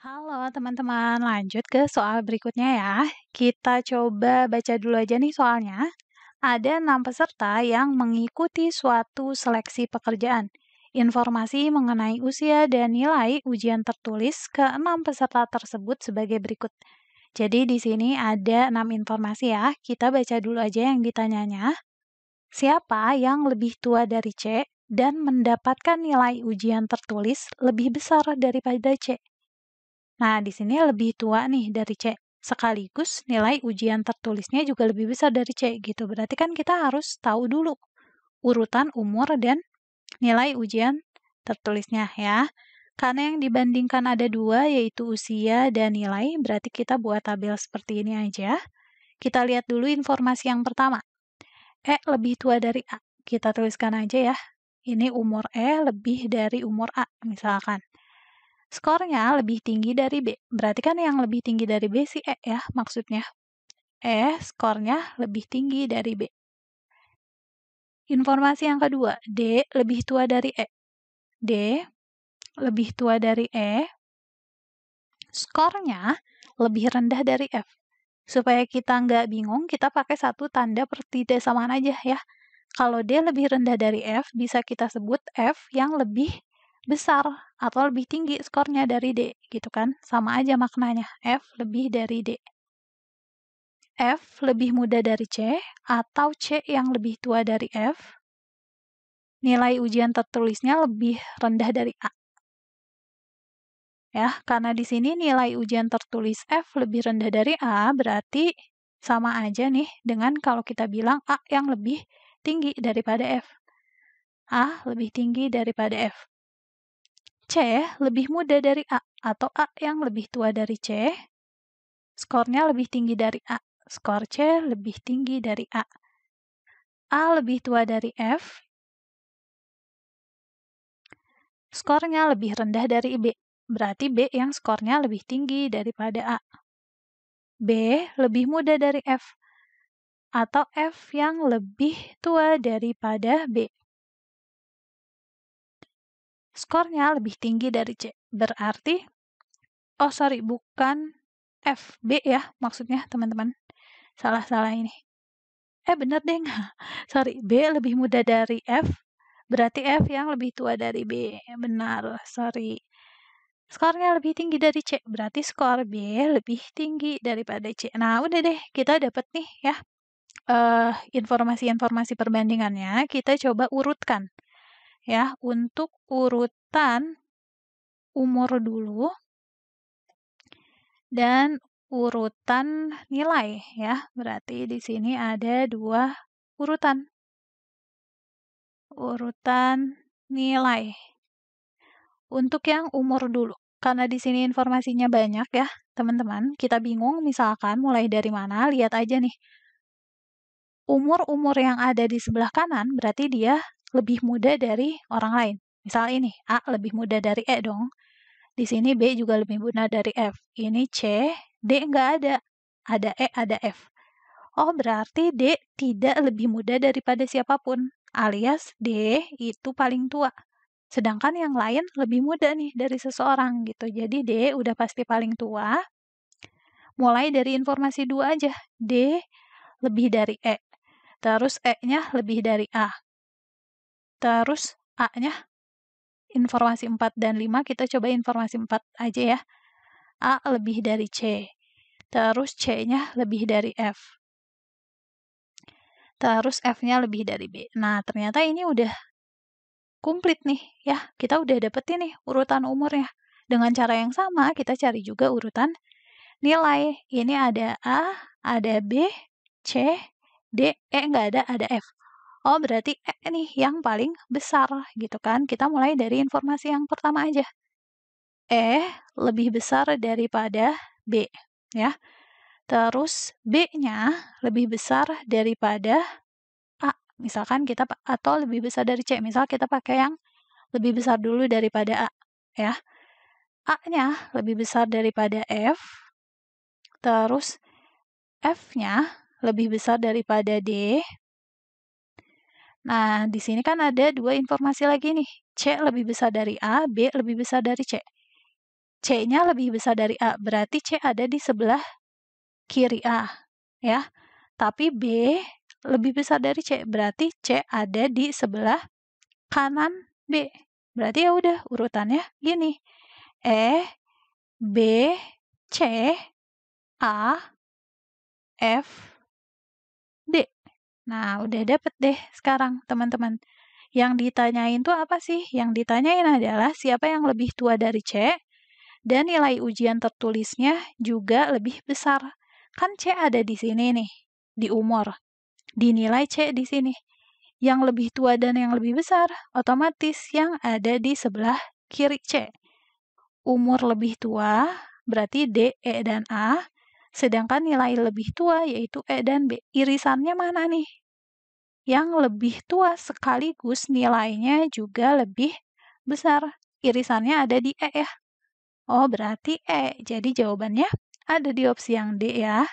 Halo teman-teman, lanjut ke soal berikutnya ya. Kita coba baca dulu aja nih soalnya. Ada enam peserta yang mengikuti suatu seleksi pekerjaan. Informasi mengenai usia dan nilai ujian tertulis ke enam peserta tersebut sebagai berikut. Jadi di sini ada enam informasi ya. Kita baca dulu aja yang ditanyanya. Siapa yang lebih tua dari C dan mendapatkan nilai ujian tertulis lebih besar daripada C? Nah, di sini lebih tua nih dari C. Sekaligus nilai ujian tertulisnya juga lebih besar dari C gitu. Berarti kan kita harus tahu dulu urutan umur dan nilai ujian tertulisnya ya. Karena yang dibandingkan ada dua yaitu usia dan nilai, berarti kita buat tabel seperti ini aja. Kita lihat dulu informasi yang pertama. E lebih tua dari A. Kita tuliskan aja ya. Ini umur E lebih dari umur A misalkan. Skornya lebih tinggi dari B. Berarti kan yang lebih tinggi dari B si E ya maksudnya. E skornya lebih tinggi dari B. Informasi yang kedua, D lebih tua dari E. D lebih tua dari E. Skornya lebih rendah dari F supaya kita nggak bingung, kita pakai satu tanda pertidaksamaan aja ya. Kalau D lebih rendah dari F, bisa kita sebut F yang lebih besar atau lebih tinggi skornya dari D gitu kan sama aja maknanya F lebih dari D F lebih muda dari C atau C yang lebih tua dari F nilai ujian tertulisnya lebih rendah dari A ya karena di sini nilai ujian tertulis F lebih rendah dari A berarti sama aja nih dengan kalau kita bilang A yang lebih tinggi daripada F A lebih tinggi daripada F C lebih muda dari A atau A yang lebih tua dari C, skornya lebih tinggi dari A. Skor C lebih tinggi dari A. A lebih tua dari F, skornya lebih rendah dari B. Berarti B yang skornya lebih tinggi daripada A. B lebih muda dari F, atau F yang lebih tua daripada B skornya lebih tinggi dari C. Berarti, oh sorry, bukan F, B ya maksudnya teman-teman. Salah-salah ini. Eh bener deh, sorry, B lebih muda dari F, berarti F yang lebih tua dari B. Benar, sorry. Skornya lebih tinggi dari C, berarti skor B lebih tinggi daripada C. Nah, udah deh, kita dapat nih ya eh, informasi-informasi uh, informasi -informasi perbandingannya. Kita coba urutkan ya untuk urutan umur dulu dan urutan nilai ya. Berarti di sini ada dua urutan. Urutan nilai. Untuk yang umur dulu karena di sini informasinya banyak ya, teman-teman. Kita bingung misalkan mulai dari mana, lihat aja nih. Umur-umur yang ada di sebelah kanan berarti dia lebih muda dari orang lain. Misal ini, A lebih muda dari E dong. Di sini B juga lebih muda dari F. Ini C, D nggak ada. Ada E, ada F. Oh, berarti D tidak lebih muda daripada siapapun. Alias D itu paling tua. Sedangkan yang lain lebih muda nih dari seseorang gitu. Jadi D udah pasti paling tua. Mulai dari informasi dua aja. D lebih dari E. Terus E-nya lebih dari A. Terus A-nya informasi 4 dan 5 kita coba informasi 4 aja ya. A lebih dari C. Terus C-nya lebih dari F. Terus F-nya lebih dari B. Nah, ternyata ini udah komplit nih ya. Kita udah dapetin nih urutan umurnya. Dengan cara yang sama, kita cari juga urutan nilai. Ini ada A, ada B, C, D, E nggak ada, ada F. Oh, berarti E eh, nih yang paling besar gitu kan. Kita mulai dari informasi yang pertama aja. E lebih besar daripada B ya. Terus B-nya lebih besar daripada A. Misalkan kita atau lebih besar dari C. Misal kita pakai yang lebih besar dulu daripada A ya. A-nya lebih besar daripada F. Terus F-nya lebih besar daripada D Nah, di sini kan ada dua informasi lagi nih. C lebih besar dari A, B lebih besar dari C. C-nya lebih besar dari A, berarti C ada di sebelah kiri A, ya. Tapi B lebih besar dari C, berarti C ada di sebelah kanan B. Berarti ya udah urutannya gini. E, B, C, A, F, Nah, udah dapet deh sekarang teman-teman. Yang ditanyain tuh apa sih? Yang ditanyain adalah siapa yang lebih tua dari C dan nilai ujian tertulisnya juga lebih besar. Kan C ada di sini nih, di umur. Dinilai C di sini. Yang lebih tua dan yang lebih besar otomatis yang ada di sebelah kiri C. Umur lebih tua berarti D, E, dan A Sedangkan nilai lebih tua yaitu E dan B. Irisannya mana nih? Yang lebih tua sekaligus nilainya juga lebih besar. Irisannya ada di E ya. Oh, berarti E. Jadi jawabannya ada di opsi yang D ya.